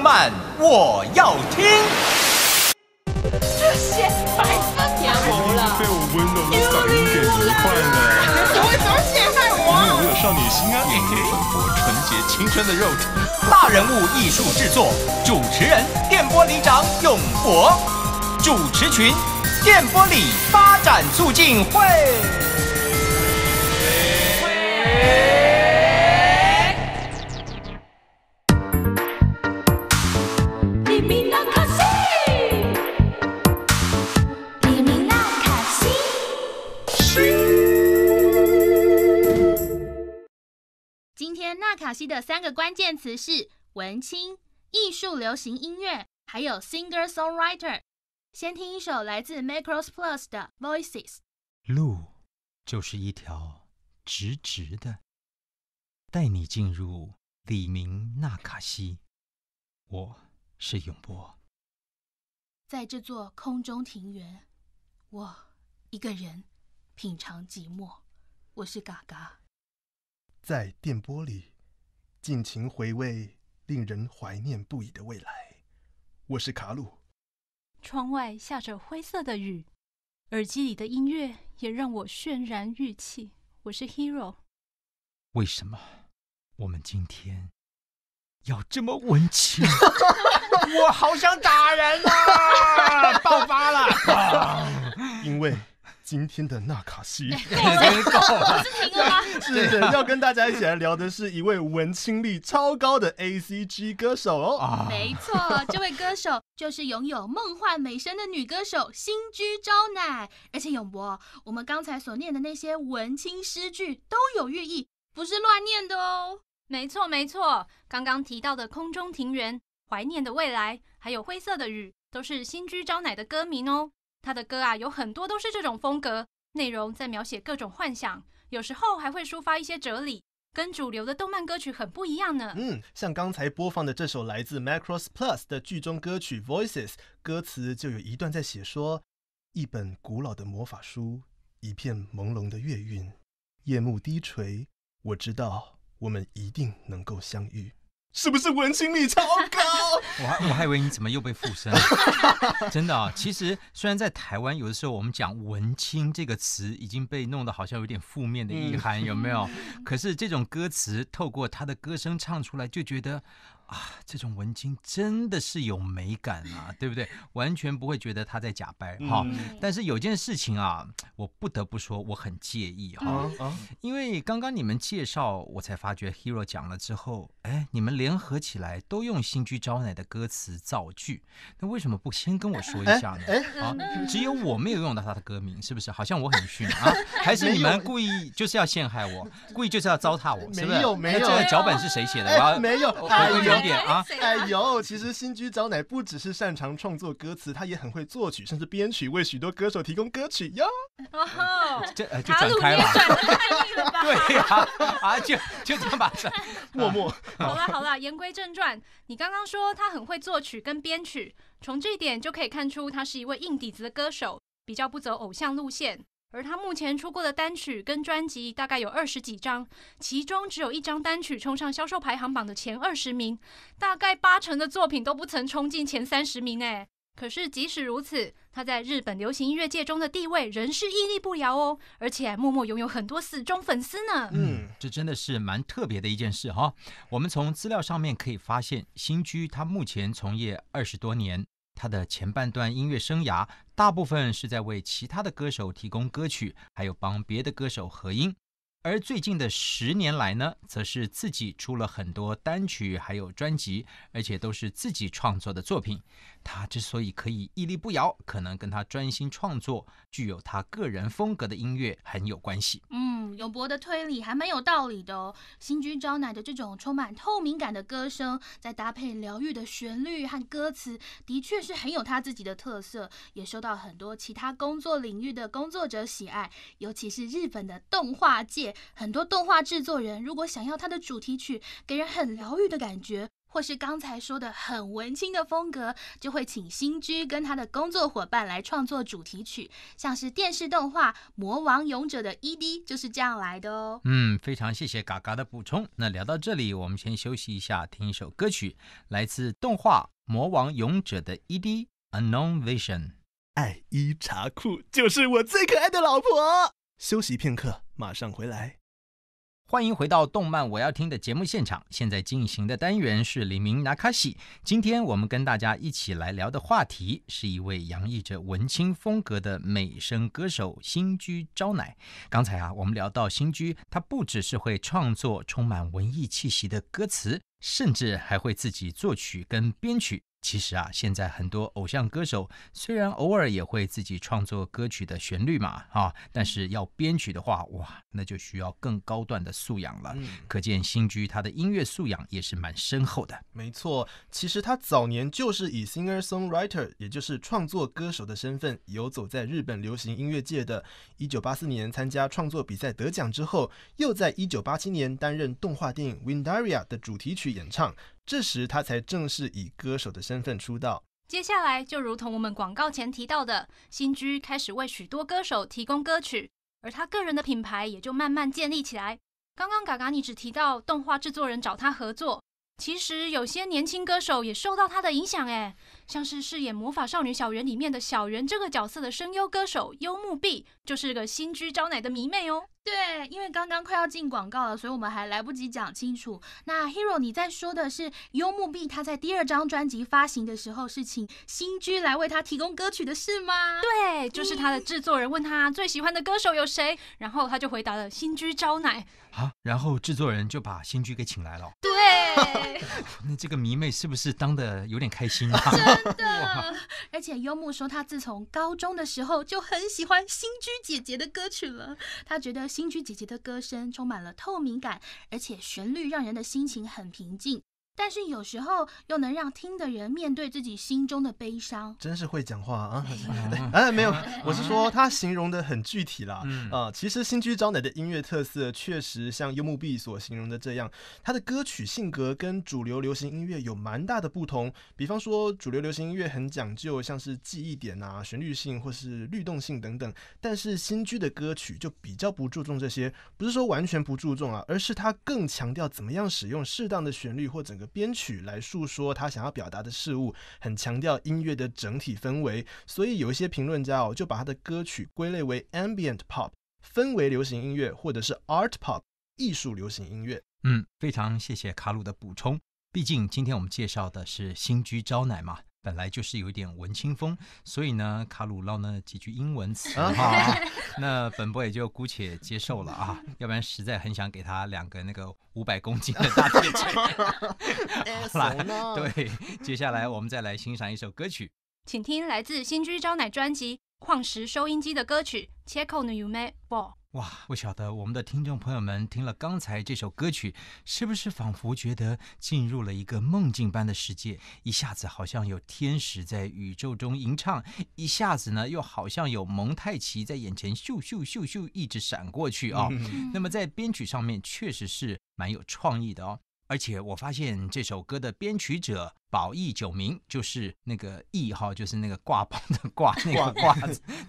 慢，我要听。这些白色棉花了，被我温柔的嗓音给迷幻了。你怎么陷害我？因为，我有少女心啊！电波里纯洁青春的肉体。大人物艺术制作，主持人电波里长永博，主持群电波里发展促进会。三个关键词是文青、艺术、流行音乐，还有 singer-songwriter。先听一首来自 Macross Plus 的《Voices》。路就是一条直直的，带你进入李明纳卡西。我是永波，在这座空中庭园，我一个人品尝寂寞。我是嘎嘎。在电波里。尽情回味令人怀念不已的未来。我是卡鲁。窗外下着灰色的雨，耳机里的音乐也让我渲然欲泣。我是 Hero。为什么我们今天要这么文情？我好想打人啊！爆发了！因为。今天的纳卡西，天 了，是停了吗？是的，要跟大家一起来聊的是一位文青力超高的 A C G 歌手哦。没错，这位歌手就是拥有梦幻美声的女歌手新居昭乃。而且永博，我们刚才所念的那些文青诗句都有寓意，不是乱念的哦。没错没错，刚刚提到的空中庭园、怀念的未来，还有灰色的雨，都是新居昭乃的歌名哦。他的歌啊，有很多都是这种风格，内容在描写各种幻想，有时候还会抒发一些哲理，跟主流的动漫歌曲很不一样呢。嗯，像刚才播放的这首来自 Macross Plus 的剧中歌曲《Voices》，歌词就有一段在写说：“一本古老的魔法书，一片朦胧的月晕，夜幕低垂，我知道我们一定能够相遇。”是不是文青力超高？我还我还以为你怎么又被附身了？真的啊，其实虽然在台湾，有的时候我们讲“文青”这个词已经被弄得好像有点负面的意涵，有没有？可是这种歌词透过他的歌声唱出来，就觉得。啊，这种文青真的是有美感啊，对不对？完全不会觉得他在假掰哈。但是有件事情啊，我不得不说，我很介意哈。因为刚刚你们介绍，我才发觉 Hero 讲了之后，哎，你们联合起来都用《新居招奶》的歌词造句，那为什么不先跟我说一下呢？啊，只有我没有用到他的歌名，是不是？好像我很逊啊？还是你们故意就是要陷害我，故意就是要糟蹋我？没有没有，这个脚本是谁写的？没有，没有。点啊！哎呦，其实新居昭乃不只是擅长创作歌词，他也很会作曲，甚至编曲，为许多歌手提供歌曲哟。哦，这太厉害了！对呀，啊，就就这么吧，默默。好了好了，言归正传，你刚刚说他很会作曲跟编曲，从这一点就可以看出他是一位硬底子的歌手，比较不走偶像路线。而他目前出过的单曲跟专辑大概有二十几张，其中只有一张单曲冲上销售排行榜的前二十名，大概八成的作品都不曾冲进前三十名诶。可是即使如此，他在日本流行音乐界中的地位仍是屹立不摇哦，而且默默拥有很多死忠粉丝呢。嗯，这真的是蛮特别的一件事哈。我们从资料上面可以发现，新居他目前从业二十多年。他的前半段音乐生涯大部分是在为其他的歌手提供歌曲，还有帮别的歌手合音，而最近的十年来呢，则是自己出了很多单曲，还有专辑，而且都是自己创作的作品。他之所以可以屹立不摇，可能跟他专心创作具有他个人风格的音乐很有关系。嗯，永博的推理还蛮有道理的哦。新居昭乃的这种充满透明感的歌声，再搭配疗愈的旋律和歌词，的确是很有他自己的特色，也受到很多其他工作领域的工作者喜爱。尤其是日本的动画界，很多动画制作人如果想要他的主题曲给人很疗愈的感觉。或是刚才说的很文青的风格，就会请新居跟他的工作伙伴来创作主题曲，像是电视动画《魔王勇者》的 ED 就是这样来的哦。嗯，非常谢谢嘎嘎的补充。那聊到这里，我们先休息一下，听一首歌曲，来自动画《魔王勇者》的 ED《Unknown Vision》。爱伊茶库就是我最可爱的老婆。休息片刻，马上回来。欢迎回到《动漫我要听》的节目现场，现在进行的单元是李明拿卡西。今天我们跟大家一起来聊的话题是一位洋溢着文青风格的美声歌手新居昭乃。刚才啊，我们聊到新居，他不只是会创作充满文艺气息的歌词，甚至还会自己作曲跟编曲。其实啊，现在很多偶像歌手虽然偶尔也会自己创作歌曲的旋律嘛，啊，但是要编曲的话，哇，那就需要更高段的素养了。可见新居他的音乐素养也是蛮深厚的。没错，其实他早年就是以 singer-songwriter，也就是创作歌手的身份游走在日本流行音乐界的。一九八四年参加创作比赛得奖之后，又在一九八七年担任动画电影《Windaria》的主题曲演唱。这时，他才正式以歌手的身份出道。接下来，就如同我们广告前提到的，新居开始为许多歌手提供歌曲，而他个人的品牌也就慢慢建立起来。刚刚嘎嘎，你只提到动画制作人找他合作。其实有些年轻歌手也受到他的影响哎，像是饰演魔法少女小圆里面的小圆这个角色的声优歌手幽木碧，就是个新居招奶的迷妹哦。对，因为刚刚快要进广告了，所以我们还来不及讲清楚。那 Hero，你在说的是幽木碧他在第二张专辑发行的时候是请新居来为他提供歌曲的事吗？对，就是他的制作人问他最喜欢的歌手有谁，然后他就回答了新居招奶啊，然后制作人就把新居给请来了。对。那这个迷妹是不是当的有点开心啊？真的，而且优木说他自从高中的时候就很喜欢新居姐姐的歌曲了。他觉得新居姐姐的歌声充满了透明感，而且旋律让人的心情很平静。但是有时候又能让听的人面对自己心中的悲伤，真是会讲话啊！哎，没有，我是说 他形容的很具体啦。啊，其实新居昭乃的音乐特色确实像幽默碧所形容的这样，他的歌曲性格跟主流流行音乐有蛮大的不同。比方说，主流流行音乐很讲究像是记忆点啊、旋律性或是律动性等等，但是新居的歌曲就比较不注重这些，不是说完全不注重啊，而是他更强调怎么样使用适当的旋律或者。编曲来诉说他想要表达的事物，很强调音乐的整体氛围，所以有一些评论家哦就把他的歌曲归类为 ambient pop，氛围流行音乐，或者是 art pop，艺术流行音乐。嗯，非常谢谢卡鲁的补充，毕竟今天我们介绍的是新居招乃嘛。本来就是有一点文青风，所以呢，卡鲁拉呢几句英文词哈，那本波也就姑且接受了啊，要不然实在很想给他两个那个五百公斤的大铁锤。好 对，接下来我们再来欣赏一首歌曲，请听来自新居昭乃专辑《矿石收音机》的歌曲《Check on You Man Ball》。哇，不晓得我们的听众朋友们听了刚才这首歌曲，是不是仿佛觉得进入了一个梦境般的世界？一下子好像有天使在宇宙中吟唱，一下子呢又好像有蒙太奇在眼前咻咻咻咻一直闪过去啊！那么在编曲上面确实是蛮有创意的哦，而且我发现这首歌的编曲者宝义九明，就是那个义哈，就是那个挂包的挂那个挂，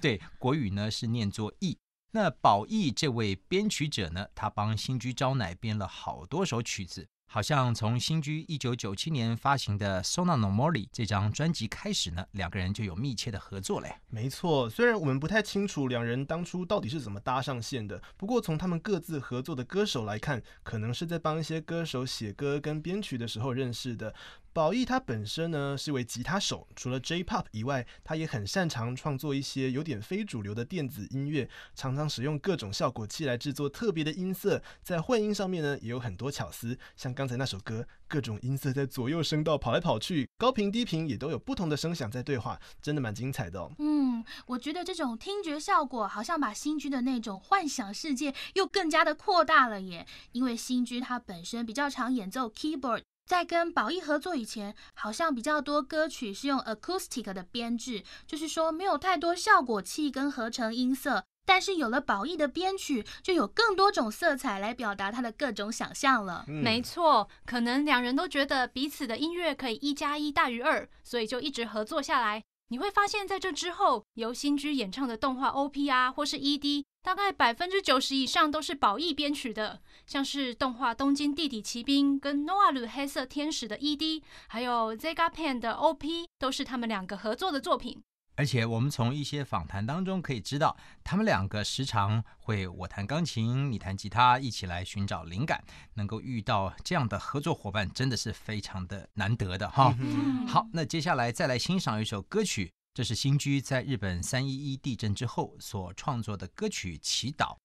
对，国语呢是念作义。那宝义这位编曲者呢？他帮新居昭乃编了好多首曲子，好像从新居一九九七年发行的《Sona No m o r e 这张专辑开始呢，两个人就有密切的合作嘞。没错，虽然我们不太清楚两人当初到底是怎么搭上线的，不过从他们各自合作的歌手来看，可能是在帮一些歌手写歌跟编曲的时候认识的。宝义他本身呢是位吉他手，除了 J-Pop 以外，他也很擅长创作一些有点非主流的电子音乐，常常使用各种效果器来制作特别的音色，在混音上面呢也有很多巧思，像刚才那首歌，各种音色在左右声道跑来跑去，高频低频也都有不同的声响在对话，真的蛮精彩的哦。嗯，我觉得这种听觉效果好像把新居的那种幻想世界又更加的扩大了耶，因为新居他本身比较常演奏 Keyboard。在跟宝艺合作以前，好像比较多歌曲是用 acoustic 的编制，就是说没有太多效果器跟合成音色。但是有了宝艺的编曲，就有更多种色彩来表达他的各种想象了。没错，可能两人都觉得彼此的音乐可以一加一大于二，所以就一直合作下来。你会发现在这之后，由新居演唱的动画 O P 啊，或是 E D，大概百分之九十以上都是宝义编曲的，像是动画《东京地底奇兵》跟《Noah 鲁黑色天使》的 E D，还有 Zegapen 的 O P，都是他们两个合作的作品。而且我们从一些访谈当中可以知道，他们两个时常会我弹钢琴，你弹吉他，一起来寻找灵感。能够遇到这样的合作伙伴，真的是非常的难得的哈。好，那接下来再来欣赏一首歌曲，这是新居在日本三一一地震之后所创作的歌曲《祈祷》。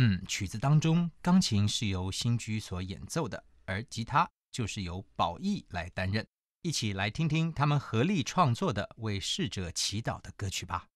嗯，曲子当中，钢琴是由新居所演奏的，而吉他就是由宝义来担任。一起来听听他们合力创作的《为逝者祈祷》的歌曲吧。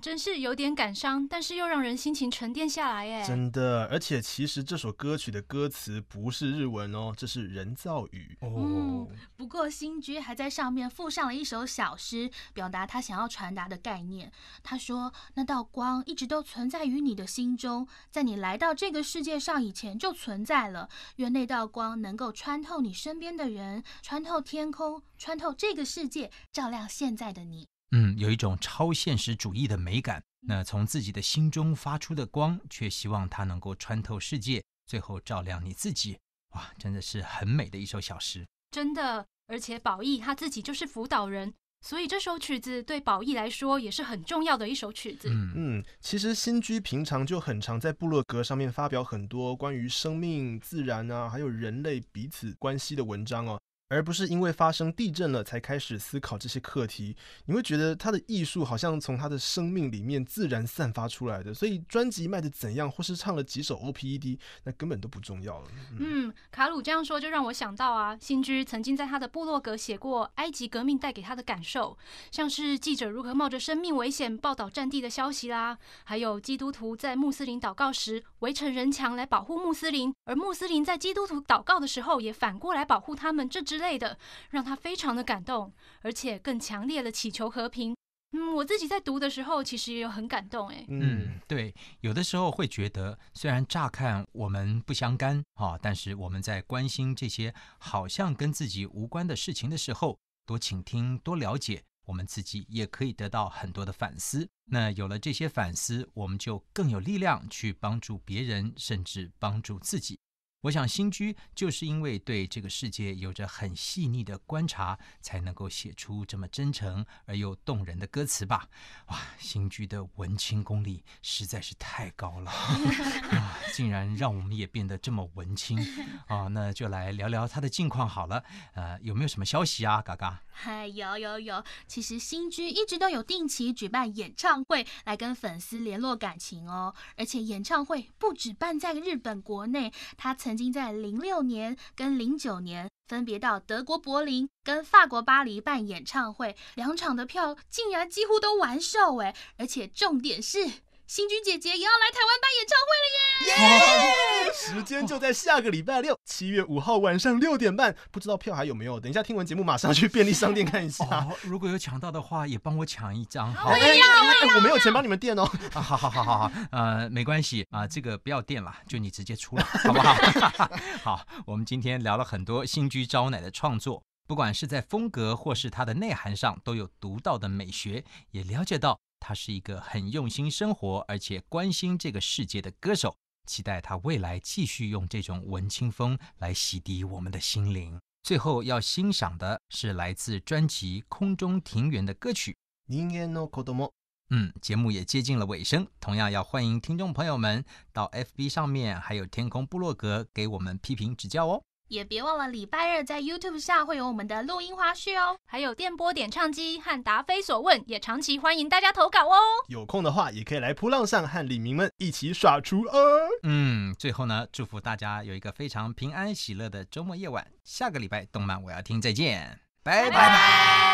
真是有点感伤，但是又让人心情沉淀下来诶。真的，而且其实这首歌曲的歌词不是日文哦，这是人造语。哦。不过新居还在上面附上了一首小诗，表达他想要传达的概念。他说：“那道光一直都存在于你的心中，在你来到这个世界上以前就存在了。愿那道光能够穿透你身边的人，穿透天空，穿透这个世界，照亮现在的你。”嗯，有一种超现实主义的美感。那从自己的心中发出的光，却希望它能够穿透世界，最后照亮你自己。哇，真的是很美的一首小诗。真的，而且宝义他自己就是辅导人，所以这首曲子对宝义来说也是很重要的一首曲子。嗯嗯，其实新居平常就很常在部落格上面发表很多关于生命、自然啊，还有人类彼此关系的文章哦。而不是因为发生地震了才开始思考这些课题，你会觉得他的艺术好像从他的生命里面自然散发出来的。所以专辑卖的怎样，或是唱了几首 O P E D，那根本都不重要了。嗯，卡鲁这样说就让我想到啊，新居曾经在他的部落格写过埃及革命带给他的感受，像是记者如何冒着生命危险报道战地的消息啦，还有基督徒在穆斯林祷告时围成人墙来保护穆斯林，而穆斯林在基督徒祷告的时候也反过来保护他们。这只类的，让他非常的感动，而且更强烈的祈求和平。嗯，我自己在读的时候，其实也有很感动。哎，嗯，对，有的时候会觉得，虽然乍看我们不相干啊，但是我们在关心这些好像跟自己无关的事情的时候，多倾听，多了解，我们自己也可以得到很多的反思。那有了这些反思，我们就更有力量去帮助别人，甚至帮助自己。我想新居就是因为对这个世界有着很细腻的观察，才能够写出这么真诚而又动人的歌词吧。哇，新居的文青功力实在是太高了，啊！竟然让我们也变得这么文青啊！那就来聊聊他的近况好了。呃，有没有什么消息啊？嘎嘎，嗨，有有有。其实新居一直都有定期举办演唱会来跟粉丝联络感情哦，而且演唱会不止办在日本国内，他曾。曾经在零六年跟零九年分别到德国柏林跟法国巴黎办演唱会，两场的票竟然几乎都完售哎，而且重点是。新居姐姐也要来台湾办演唱会了耶！时间就在下个礼拜六，七月五号晚上六点半。不知道票还有没有？等一下听完节目马上去便利商店看一下。如果有抢到的话，也帮我抢一张，好。我要，我要。我没有钱帮你们垫哦。啊，好好好好好，呃，没关系啊，这个不要垫了，就你直接出了，好不好？好。我们今天聊了很多新居招奶的创作，不管是在风格或是它的内涵上，都有独到的美学，也了解到。他是一个很用心生活，而且关心这个世界的歌手，期待他未来继续用这种文青风来洗涤我们的心灵。最后要欣赏的是来自专辑《空中庭园》的歌曲。嗯，节目也接近了尾声，同样要欢迎听众朋友们到 FB 上面，还有天空部落格给我们批评指教哦。也别忘了礼拜日在 YouTube 下会有我们的录音花絮哦，还有电波点唱机和答非所问也长期欢迎大家投稿哦。有空的话也可以来扑浪上和李明们一起耍厨哦。嗯，最后呢，祝福大家有一个非常平安喜乐的周末夜晚。下个礼拜动漫我要听再见，拜拜拜。